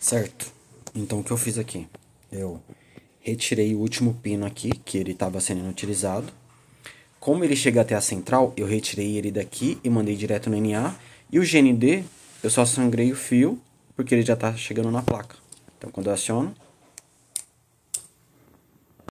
Certo. Então o que eu fiz aqui? Eu retirei o último pino aqui, que ele estava sendo inutilizado. Como ele chega até a central, eu retirei ele daqui e mandei direto no NA. E o GND, eu só sangrei o fio, porque ele já está chegando na placa. Então, quando eu aciono,